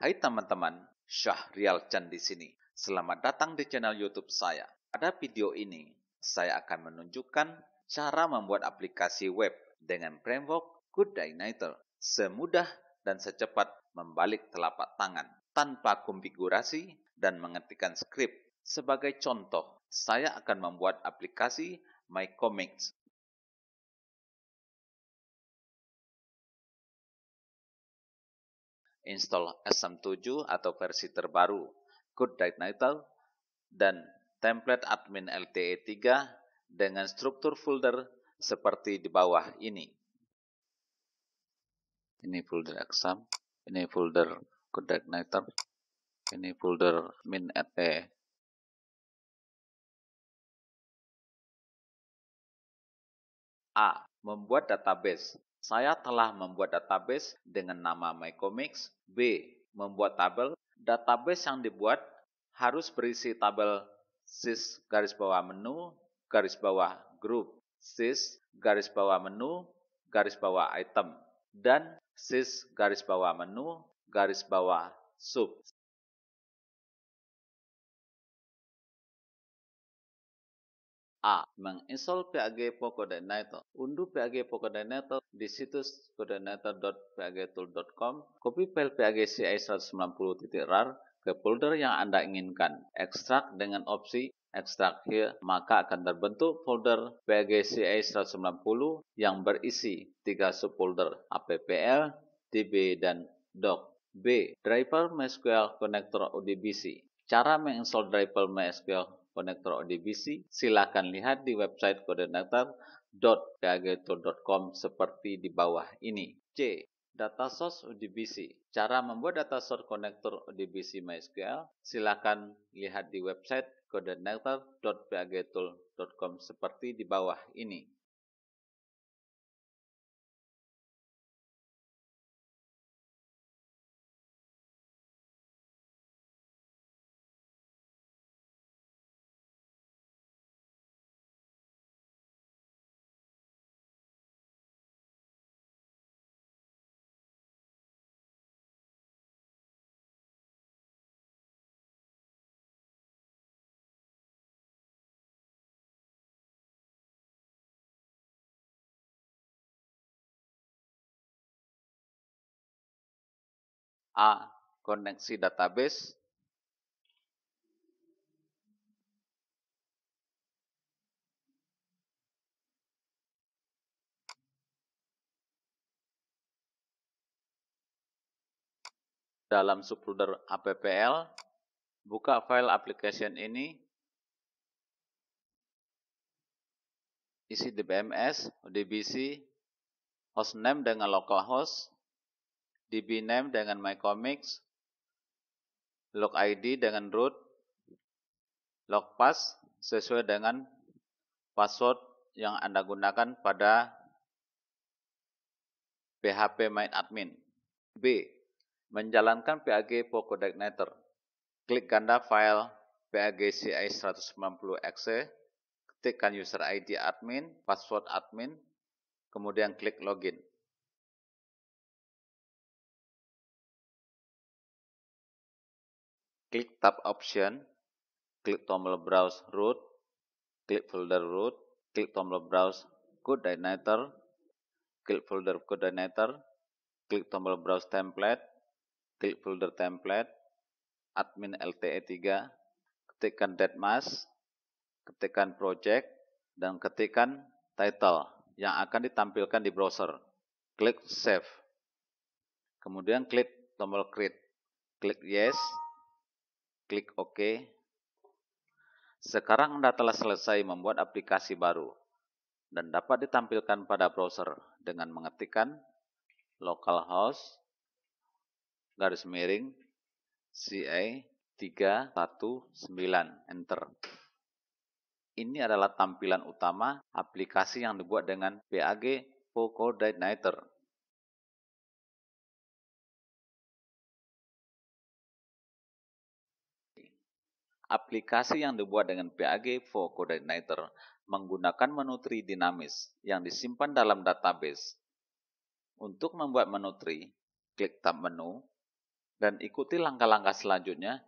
Hai teman-teman, Syahrial Chan di sini. Selamat datang di channel YouTube saya. Pada video ini, saya akan menunjukkan cara membuat aplikasi web dengan framework Good Goodyniter. Semudah dan secepat membalik telapak tangan tanpa konfigurasi dan mengetikkan script. Sebagai contoh, saya akan membuat aplikasi My Comics install SM7 atau versi terbaru Good Nightingale dan template admin LTE 3 dengan struktur folder seperti di bawah ini. Ini folder exam, ini folder Good Nightingale, ini folder min LTE e. A. Membuat database saya telah membuat database dengan nama MyComics. B. Membuat tabel. Database yang dibuat harus berisi tabel sys garis bawah menu garis bawah group sys garis bawah menu garis bawah item dan sys garis bawah menu garis bawah sub. A. Menginstall PAG Coordinator. Unduh PAG Coordinator di situs coordinator.pagtool.com. Copy file PAG CI 190.rar ke folder yang Anda inginkan. Ekstrak dengan opsi Ekstrak here, maka akan terbentuk folder PAG CI 190 yang berisi tiga subfolder APPL, DB, dan doc. B. Driver MySQL Connector ODBC. Cara menginstall driver MySQL konektor ODBC, silakan lihat di website koordinator.kagator.com seperti di bawah ini. C. Data source ODBC. Cara membuat data source konektor ODBC MySQL, silakan lihat di website koordinator.pagtool.com seperti di bawah ini. A. Koneksi database dalam subfolder APPL, buka file application ini, isi DBMS, DBC, hostname dengan localhost, DB name dengan comics, log ID dengan root, log pass sesuai dengan password yang Anda gunakan pada PHP main admin. B. Menjalankan PAG Pocodignator. Klik ganda file PAG CI 190exe, ketikkan user ID admin, password admin, kemudian klik login. Klik tab option, klik tombol browse root, klik folder root, klik tombol browse coordinator, klik folder coordinator, klik tombol browse template, klik folder template, admin LTE 3, ketikkan deadmask, ketikkan project, dan ketikkan title yang akan ditampilkan di browser. Klik save. Kemudian klik tombol create. Klik yes Klik OK. Sekarang Anda telah selesai membuat aplikasi baru dan dapat ditampilkan pada browser dengan mengetikkan localhost garis miring CA 319 enter. Ini adalah tampilan utama aplikasi yang dibuat dengan PAG Poco Dyniter. aplikasi yang dibuat dengan PAG for Coordinator menggunakan menu tri dinamis yang disimpan dalam database. Untuk membuat menu tri, klik tab menu dan ikuti langkah-langkah selanjutnya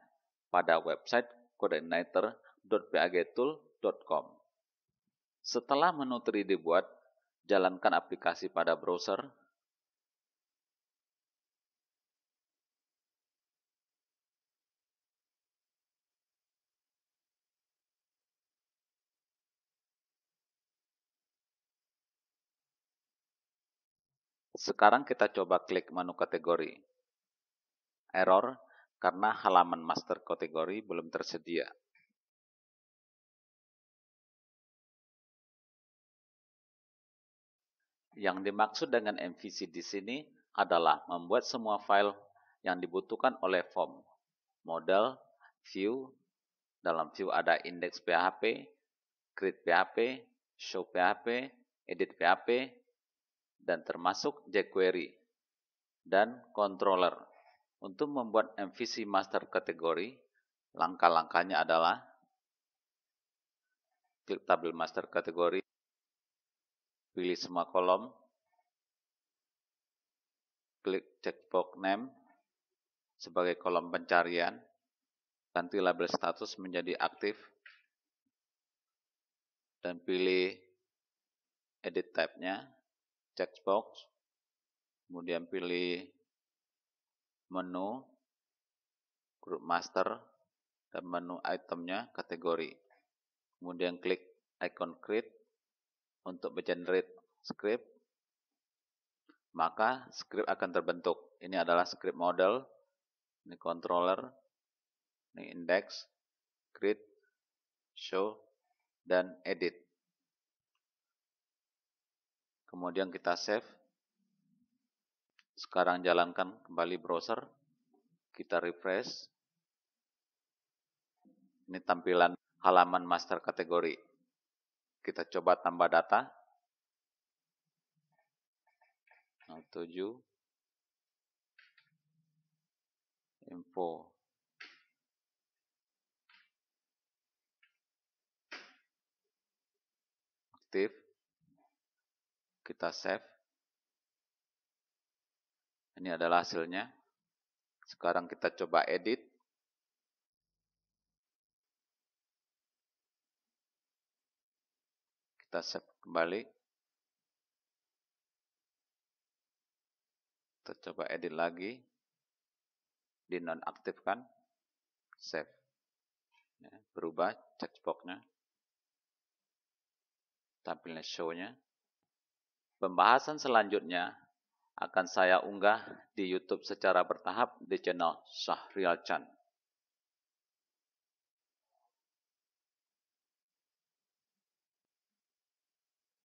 pada website coordinator.pagtool.com. Setelah menu tri dibuat, jalankan aplikasi pada browser Sekarang kita coba klik menu kategori. Error karena halaman master kategori belum tersedia. Yang dimaksud dengan MVC di sini adalah membuat semua file yang dibutuhkan oleh form, model, view, dalam view ada index PHP, create PHP, show PHP, edit PHP, dan termasuk jQuery dan controller. Untuk membuat MVC master kategori, langkah-langkahnya adalah klik tabel master kategori, pilih semua kolom, klik checkbox name sebagai kolom pencarian, ganti label status menjadi aktif, dan pilih edit type-nya, Checkbox, box, kemudian pilih menu group master dan menu itemnya kategori. Kemudian klik icon create untuk generate script. Maka script akan terbentuk. Ini adalah script model, ini controller, ini index, create, show, dan edit. Kemudian kita save. Sekarang jalankan kembali browser. Kita refresh. Ini tampilan halaman master kategori. Kita coba tambah data. 07 info aktif kita save. Ini adalah hasilnya. Sekarang kita coba edit. Kita save kembali. Kita coba edit lagi. Di nonaktifkan. Save. Ya, berubah checkboxnya. Tampilnya show-nya. Pembahasan selanjutnya akan saya unggah di YouTube secara bertahap di channel Syahrial Chan.